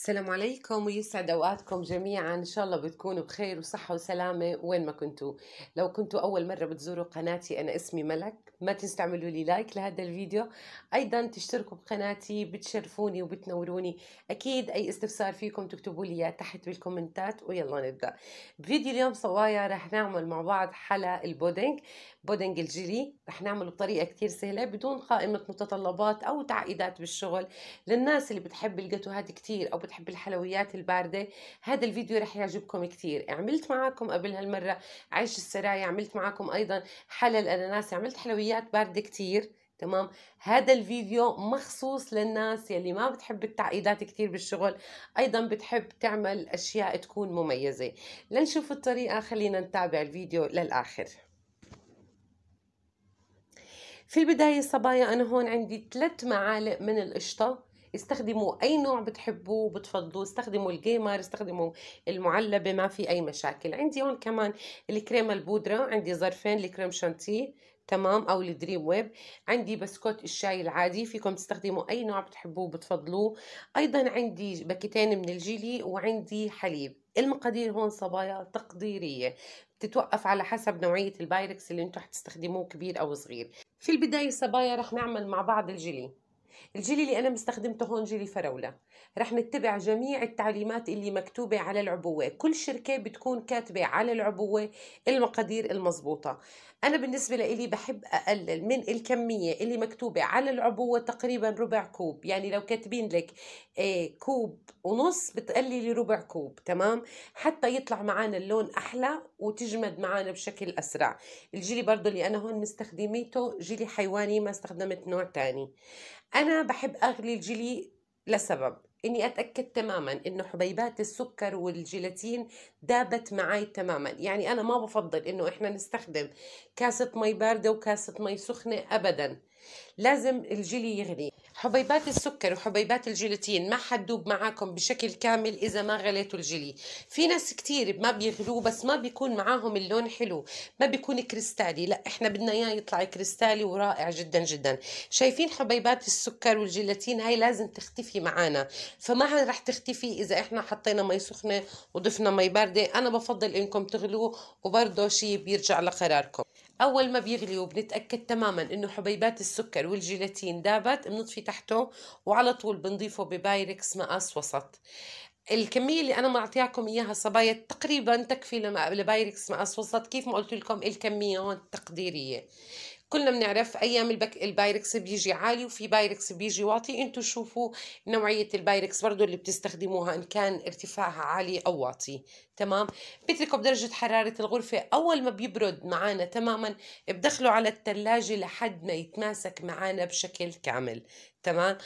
السلام عليكم ويسعد اوقاتكم جميعا ان شاء الله بتكونوا بخير وصحه وسلامه وين ما كنتوا لو كنتوا اول مره بتزوروا قناتي انا اسمي ملك ما تنسوا تعملوا لي لايك لهذا الفيديو ايضا تشتركوا بقناتي بتشرفوني وبتنوروني اكيد اي استفسار فيكم تكتبوا لي اياه تحت بالكومنتات ويلا نبدا بفيديو اليوم صوايا رح نعمل مع بعض حلا البودنج بودنج الجيلي رح نعمله بطريقه كثير سهله بدون قائمه متطلبات او تعقيدات بالشغل للناس اللي بتحب الجاتوهات كثير او بتحب الحلويات الباردة هذا الفيديو رح يعجبكم كتير عملت معاكم قبل هالمرة عيش السرايا عملت معاكم أيضا حلا الأناناس عملت حلويات باردة كتير تمام هذا الفيديو مخصوص للناس يلي ما بتحب التعقيدات كثير بالشغل ايضا بتحب تعمل اشياء تكون مميزه لنشوف الطريقه خلينا نتابع الفيديو للاخر في البداية صبايا أنا هون عندي ثلاث معالق من القشطة استخدموا اي نوع بتحبوه وبتفضلوه استخدموا الجيمر استخدموا المعلبه ما في اي مشاكل عندي هون كمان الكريمه البودره عندي ظرفين الكريم شانتيه تمام او الدريم ويب عندي بسكوت الشاي العادي فيكم تستخدموا اي نوع بتحبوه بتفضلوه ايضا عندي باكيتين من الجيلي وعندي حليب المقادير هون صبايا تقديريه بتتوقف على حسب نوعيه البايركس اللي انتم حتستخدموه كبير او صغير في البدايه صبايا رح نعمل مع بعض الجيلي الجيلي اللي انا مستخدمته هون جيلي فراوله رح نتبع جميع التعليمات اللي مكتوبه على العبوه كل شركه بتكون كاتبه على العبوه المقادير المضبوطه أنا بالنسبة لإلي بحب أقلل من الكمية اللي مكتوبة على العبوة تقريبا ربع كوب يعني لو كاتبين لك آه، كوب ونص بتقللي ربع كوب تمام حتى يطلع معانا اللون أحلى وتجمد معانا بشكل أسرع الجيلي برضو اللي أنا هون مستخدميته جيلي حيواني ما استخدمت نوع تاني أنا بحب أغلي الجيلي لسبب اني اتاكد تماما انه حبيبات السكر والجيلاتين دابت معي تماما يعني انا ما بفضل انه احنا نستخدم كاسه مي بارده وكاسه مي سخنه ابدا لازم الجيلي يغلي حبيبات السكر وحبيبات الجيلاتين ما حتدوب معاكم بشكل كامل اذا ما غليتوا الجيلي في ناس كتير ما بيغلوه بس ما بيكون معاهم اللون حلو ما بيكون كريستالي لا احنا بدنا اياه يطلع كريستالي ورائع جدا جدا شايفين حبيبات السكر والجيلاتين هاي لازم تختفي معانا فما رح تختفي اذا احنا حطينا مي سخنه وضفنا مي بارده انا بفضل انكم تغلوه وبرضه شيء بيرجع لقراركم أول ما بيغلي وبنتأكد تماما إنه حبيبات السكر والجيلاتين دابت بنطفي تحته وعلى طول بنضيفه ببايركس مقاس وسط الكمية اللي أنا معطياكم إياها صبايا تقريبا تكفي لبايركس مقاس وسط كيف ما قلت لكم الكمية هون تقديرية كلنا بنعرف ايام البك... البايركس بيجي عالي وفي بايركس بيجي واطي انتم شوفوا نوعيه البايركس برضه اللي بتستخدموها ان كان ارتفاعها عالي او واطي تمام بتركه بدرجه حراره الغرفه اول ما بيبرد معنا تماما بدخله على الثلاجه لحد ما يتماسك معنا بشكل كامل تمام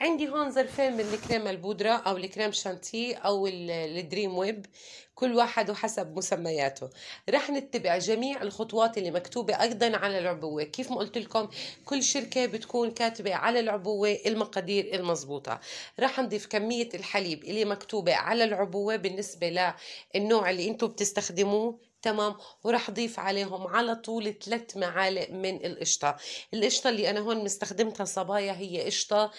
عندي هون ظرفين من الكريم البودره او الكريم شانتيه او الدريم ويب كل واحد وحسب مسمياته رح نتبع جميع الخطوات اللي مكتوبه ايضا على العبوه كيف ما قلت لكم كل شركه بتكون كاتبه على العبوه المقادير المضبوطه رح نضيف كميه الحليب اللي مكتوبه على العبوه بالنسبه للنوع اللي انتم بتستخدموه تمام وراح اضيف عليهم على طول ثلاث معالق من القشطه القشطه اللي انا هون مستخدمتها صبايا هي قشطه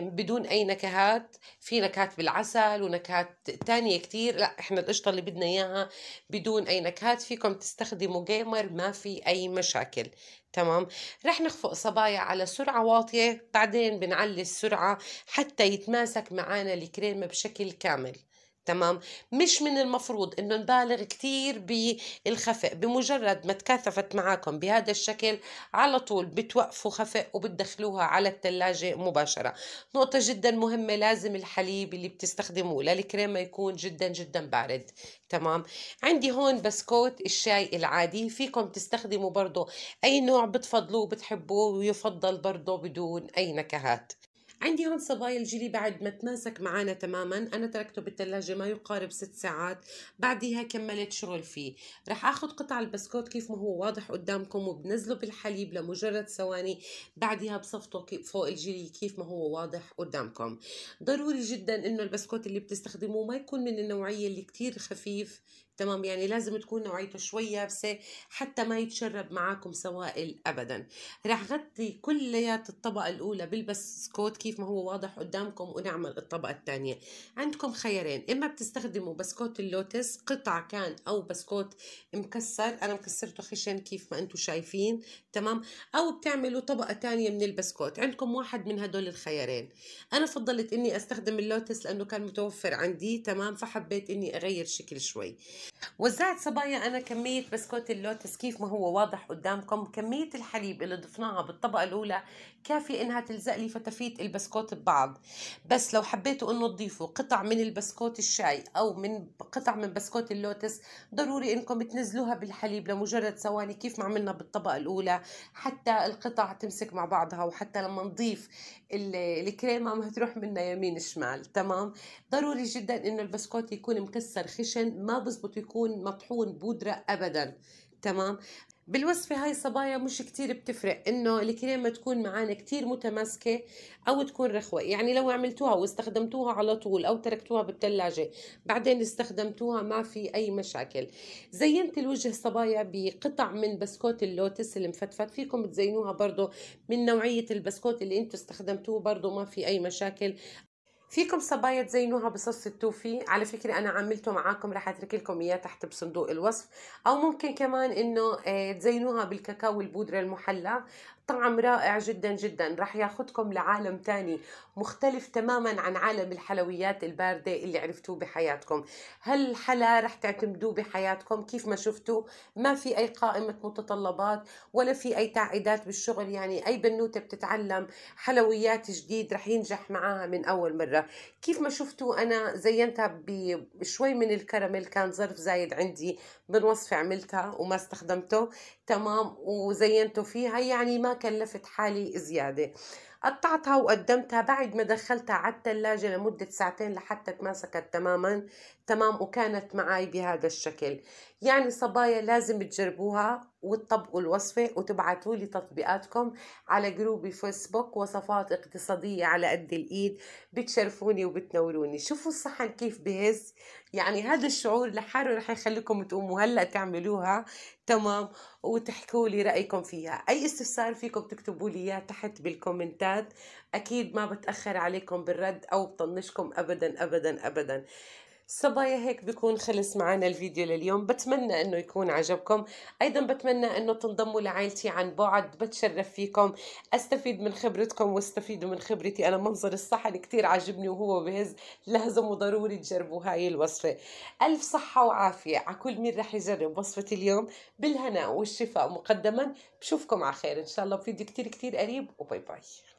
بدون اي نكهات في نكهات بالعسل ونكهات تانية كتير لا احنا القشطه اللي بدنا اياها بدون اي نكهات فيكم تستخدموا جيمر ما في اي مشاكل تمام رح نخفق صبايا على سرعة واطية بعدين بنعلي السرعة حتى يتماسك معانا الكريمة بشكل كامل تمام مش من المفروض انه نبالغ كثير بالخفق بمجرد ما تكاثفت معاكم بهذا الشكل على طول بتوقفوا خفق وبتدخلوها على الثلاجة مباشرة نقطة جدا مهمة لازم الحليب اللي بتستخدموه للكريمة يكون جدا جدا بارد تمام عندي هون بسكوت الشاي العادي فيكم تستخدموا برضو اي نوع بتفضلوه بتحبوه ويفضل برضو بدون اي نكهات عندي هون صبايا الجيلي بعد ما تماسك معنا تماما انا تركته بالثلاجه ما يقارب ست ساعات بعديها كملت شغل فيه رح اخذ قطع البسكوت كيف ما هو واضح قدامكم وبنزله بالحليب لمجرد ثواني بعديها بصفطه فوق الجيلي كيف ما هو واضح قدامكم ضروري جدا انه البسكوت اللي بتستخدموه ما يكون من النوعيه اللي كتير خفيف تمام يعني لازم تكون نوعيته شوي يابسة حتى ما يتشرب معاكم سوائل أبدا رح غطي كليات الطبقة الأولى بالبسكوت كيف ما هو واضح قدامكم ونعمل الطبقة الثانية عندكم خيارين إما بتستخدموا بسكوت اللوتس قطع كان أو بسكوت مكسر أنا مكسرته خشن كيف ما أنتم شايفين تمام أو بتعملوا طبقة ثانية من البسكوت عندكم واحد من هدول الخيارين أنا فضلت إني أستخدم اللوتس لأنه كان متوفر عندي تمام فحبيت إني أغير شكل شوي وزعت صبايا انا كميه بسكوت اللوتس كيف ما هو واضح قدامكم كميه الحليب اللي ضفناها بالطبقه الاولى كافي انها تلزق لي فتافيت البسكوت ببعض بس لو حبيتوا انه تضيفوا قطع من البسكوت الشاي او من قطع من بسكوت اللوتس ضروري انكم تنزلوها بالحليب لمجرد ثواني كيف ما عملنا بالطبقه الاولى حتى القطع تمسك مع بعضها وحتى لما نضيف الكريمه ما تروح منا يمين شمال تمام ضروري جدا انه البسكوت يكون مكسر خشن ما بزبط الخطوط يكون مطحون بودرة أبدا تمام بالوصفة هاي الصبايا مش كتير بتفرق انه الكريمة تكون معانا كتير متماسكة او تكون رخوة يعني لو عملتوها واستخدمتوها على طول او تركتوها بالثلاجة بعدين استخدمتوها ما في اي مشاكل زينت الوجه صبايا بقطع من بسكوت اللوتس المفتفت فيكم تزينوها برضو من نوعية البسكوت اللي انتو استخدمتوه برضو ما في اي مشاكل فيكم صبايا تزينوها بصوص التوفي على فكرة أنا عملته معاكم رح أترك لكم إياه تحت بصندوق الوصف أو ممكن كمان إنه آه، تزينوها بالكاكاو البودرة المحلى طعم رائع جدا جدا رح ياخدكم لعالم تاني مختلف تماما عن عالم الحلويات الباردة اللي عرفتوه بحياتكم هالحلا رح تعتمدوه بحياتكم كيف ما شفتوا ما في أي قائمة متطلبات ولا في أي تعقيدات بالشغل يعني أي بنوتة بتتعلم حلويات جديد رح ينجح معاها من أول مرة كيف ما شفتوا أنا زينتها بشوي من الكراميل كان ظرف زايد عندي من وصفة عملتها وما استخدمته تمام وزينته فيها يعني ما كلفت حالي زيادة قطعتها وقدمتها بعد ما دخلتها على الثلاجة لمدة ساعتين لحتى تماسكت تماما تمام وكانت معي بهذا الشكل يعني صبايا لازم تجربوها وتطبقوا الوصفة وتبعتوا لي تطبيقاتكم على جروبي فيسبوك وصفات اقتصادية على قد الإيد بتشرفوني وبتنوروني شوفوا الصحن كيف بهز يعني هذا الشعور لحاله رح يخليكم تقوموا هلا تعملوها تمام وتحكوا لي رايكم فيها اي استفسار فيكم تكتبوا لي اياه تحت بالكومنتات اكيد ما بتاخر عليكم بالرد او بطنشكم ابدا ابدا ابدا صبايا هيك بكون خلص معنا الفيديو لليوم بتمنى انه يكون عجبكم ايضا بتمنى انه تنضموا لعائلتي عن بعد بتشرف فيكم استفيد من خبرتكم واستفيدوا من خبرتي انا منظر الصحن كتير عاجبني وهو بهز لازم وضروري تجربوا هاي الوصفة الف صحة وعافية على كل مين رح يجرب وصفة اليوم بالهناء والشفاء مقدما بشوفكم على خير ان شاء الله بفيديو كتير كتير قريب وباي باي